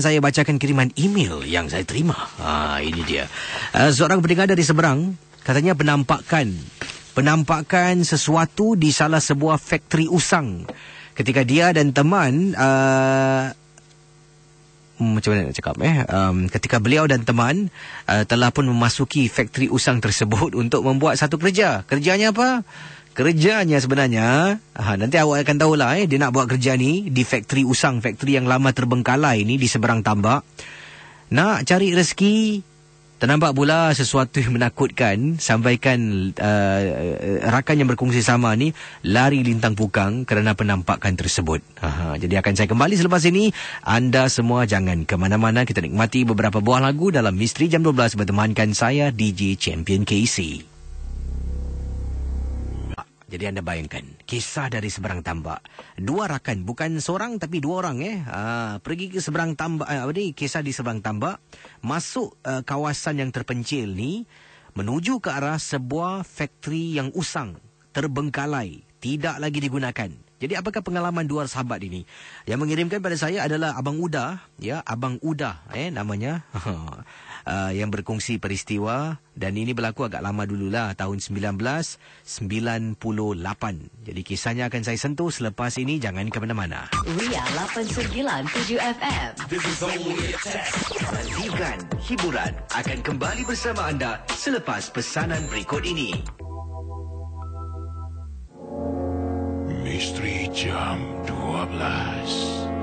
saya bacakan kiriman email yang saya terima. Ha, ini dia. Uh, seorang pendengar dari seberang katanya penampakan penampakan sesuatu di salah sebuah factory usang ketika dia dan teman uh, macam mana nak cakap eh um, ketika beliau dan teman uh, telah pun memasuki factory usang tersebut untuk membuat satu kerja kerjanya apa Kerjanya sebenarnya, ha, nanti awak akan tahulah eh, dia nak buat kerja ni di factory usang, factory yang lama terbengkalai ni di seberang tambak. Nak cari rezeki, ternampak pula sesuatu yang menakutkan, sampaikan uh, rakan yang berkongsi sama ni lari lintang pukang kerana penampakan tersebut. Aha, jadi akan saya kembali selepas ini, anda semua jangan ke mana-mana, kita nikmati beberapa buah lagu dalam Misteri Jam 12 bertemankan saya DJ Champion e Casey. Jadi anda bayangkan, kisah dari seberang tambak. Dua rakan, bukan seorang tapi dua orang eh. Uh, pergi ke seberang tambak, eh, apa ni, kisah di seberang tambak. Masuk uh, kawasan yang terpencil ni, menuju ke arah sebuah factory yang usang, terbengkalai, tidak lagi digunakan. Jadi apakah pengalaman dua sahabat ini? Yang mengirimkan pada saya adalah Abang Uda, ya, Abang Uda eh namanya. uh, yang berkongsi peristiwa dan ini berlaku agak lama dululah tahun 1998. Jadi kisahnya akan saya sentuh selepas ini jangan ke mana-mana. Ria 897 FM. This is only a test. hiburan akan kembali bersama anda selepas pesanan berikut ini. istri jam 12.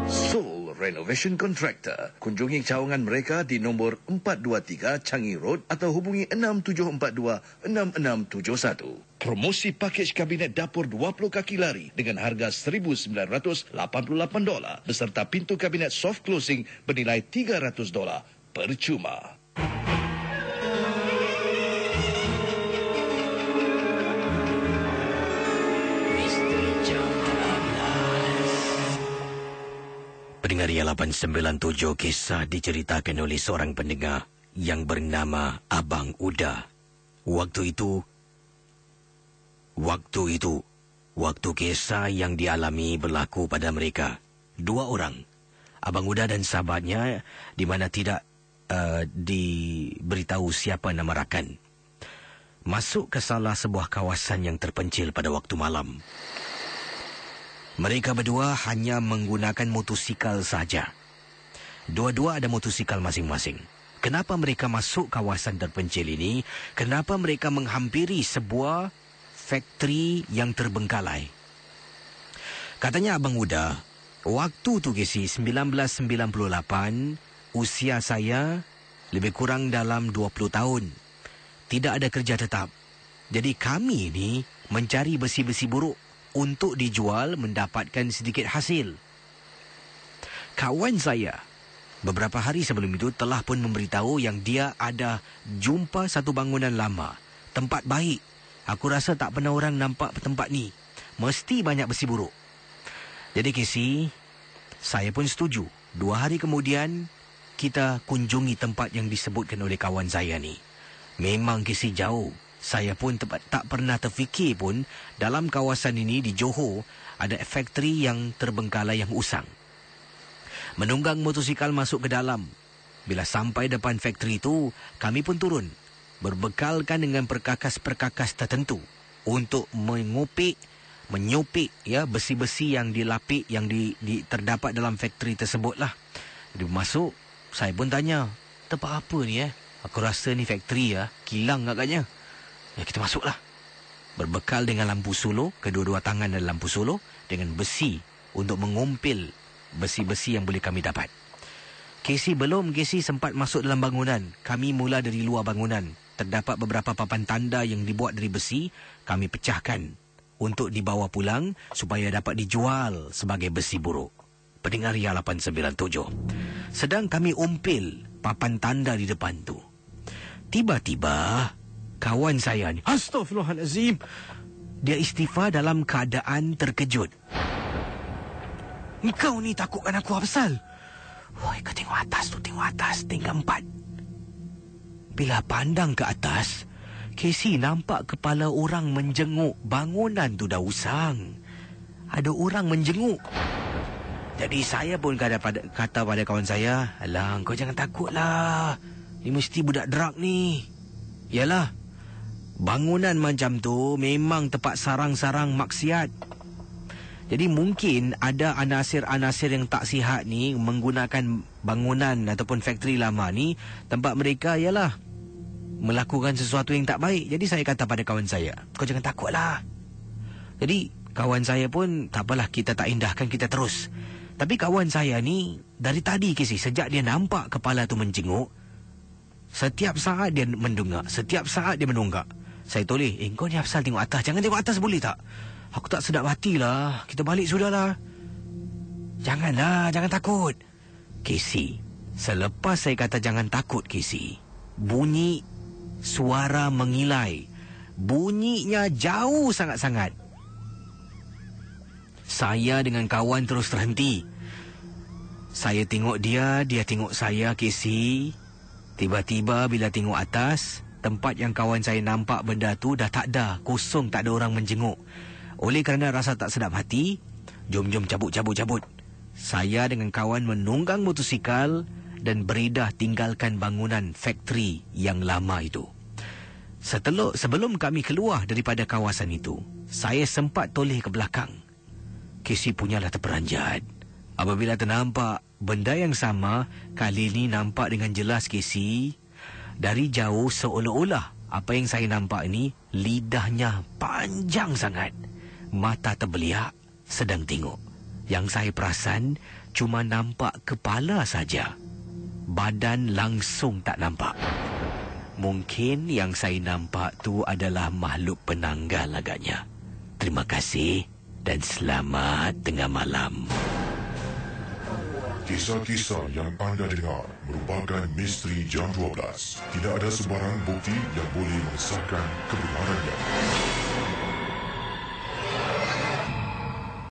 Seoul Renovation Contractor. Kunjungi cawangan mereka di nombor 423 Changi Road atau hubungi 6742-6671. Promosi paket kabinet dapur 20 kaki lari dengan harga $1,988 beserta pintu kabinet soft closing bernilai $300 percuma. pendengar ialah 897 kisah diceritakan oleh seorang pendengar yang bernama Abang Uda. Waktu itu, waktu itu, waktu kisah yang dialami berlaku pada mereka. Dua orang, Abang Uda dan sahabatnya di mana tidak uh, diberitahu siapa nama rakan. Masuk ke salah sebuah kawasan yang terpencil pada waktu malam. Mereka berdua hanya menggunakan motosikal saja. Dua-dua ada motosikal masing-masing. Kenapa mereka masuk kawasan terpencil ini? Kenapa mereka menghampiri sebuah factory yang terbengkalai? Katanya Abang Uda, waktu tu kisi 1998, usia saya lebih kurang dalam 20 tahun. Tidak ada kerja tetap. Jadi kami ini mencari besi-besi buruk untuk dijual mendapatkan sedikit hasil. Kawan saya beberapa hari sebelum itu telah pun memberitahu yang dia ada jumpa satu bangunan lama. Tempat baik. Aku rasa tak pernah orang nampak tempat ni. Mesti banyak besi buruk. Jadi Casey, saya pun setuju. Dua hari kemudian, kita kunjungi tempat yang disebutkan oleh kawan saya ni. Memang Casey jauh saya pun te- tak pernah terfikir pun dalam kawasan ini di Johor ada factory yang terbengkalai yang usang. Menunggang motosikal masuk ke dalam. Bila sampai depan factory itu, kami pun turun. Berbekalkan dengan perkakas-perkakas tertentu untuk mengopik menyopik ya besi-besi yang dilapik yang di, di terdapat dalam factory tersebutlah. Dia masuk, saya pun tanya, tempat apa ni eh? Aku rasa ni factory ya, kilang agaknya. Ya, kita masuklah. Berbekal dengan lampu solo, kedua-dua tangan dan lampu solo, dengan besi untuk mengumpil besi-besi yang boleh kami dapat. Casey belum, Casey sempat masuk dalam bangunan. Kami mula dari luar bangunan. Terdapat beberapa papan tanda yang dibuat dari besi, kami pecahkan untuk dibawa pulang supaya dapat dijual sebagai besi buruk. Pendengar Ria ya 897. Sedang kami umpil papan tanda di depan tu. Tiba-tiba, kawan saya ni. Astaghfirullahalazim. Dia istighfar dalam keadaan terkejut. Kau ni takutkan aku apa sal? Woi, kau tengok atas tu, tengok atas, tingkat empat. Bila pandang ke atas, Casey nampak kepala orang menjenguk bangunan tu dah usang. Ada orang menjenguk. Jadi saya pun kata pada, kata pada kawan saya, Alang, kau jangan takutlah. Ni mesti budak drug ni. Yalah, Bangunan macam tu memang tempat sarang-sarang maksiat. Jadi mungkin ada anasir-anasir yang tak sihat ni menggunakan bangunan ataupun factory lama ni tempat mereka ialah melakukan sesuatu yang tak baik. Jadi saya kata pada kawan saya, kau jangan takutlah. Jadi kawan saya pun tak apalah kita tak indahkan kita terus. Tapi kawan saya ni dari tadi kisi sejak dia nampak kepala tu menjenguk Setiap saat dia mendungak, setiap saat dia menunggak. Saya toleh. Eh, kau ni hafsal tengok atas. Jangan tengok atas boleh tak? Aku tak sedap lah. Kita balik sudah lah. Janganlah. Jangan takut. Casey. Selepas saya kata jangan takut, Casey. Bunyi suara mengilai. Bunyinya jauh sangat-sangat. Saya dengan kawan terus terhenti. Saya tengok dia, dia tengok saya, Casey. Tiba-tiba bila tengok atas, tempat yang kawan saya nampak benda tu dah tak ada, kosong tak ada orang menjenguk. Oleh kerana rasa tak sedap hati, jom-jom cabut-cabut-cabut. Saya dengan kawan menunggang motosikal dan beridah tinggalkan bangunan factory yang lama itu. Setelah sebelum kami keluar daripada kawasan itu, saya sempat toleh ke belakang. Kisi punyalah terperanjat. Apabila ternampak benda yang sama, kali ini nampak dengan jelas Kisi dari jauh seolah-olah apa yang saya nampak ini lidahnya panjang sangat. Mata terbeliak sedang tengok. Yang saya perasan cuma nampak kepala saja. Badan langsung tak nampak. Mungkin yang saya nampak tu adalah makhluk penanggal agaknya. Terima kasih dan selamat tengah malam. Kisah-kisah yang anda dengar merupakan misteri jam 12. Tidak ada sebarang bukti yang boleh mengesahkan kebenarannya. Kisah-kisah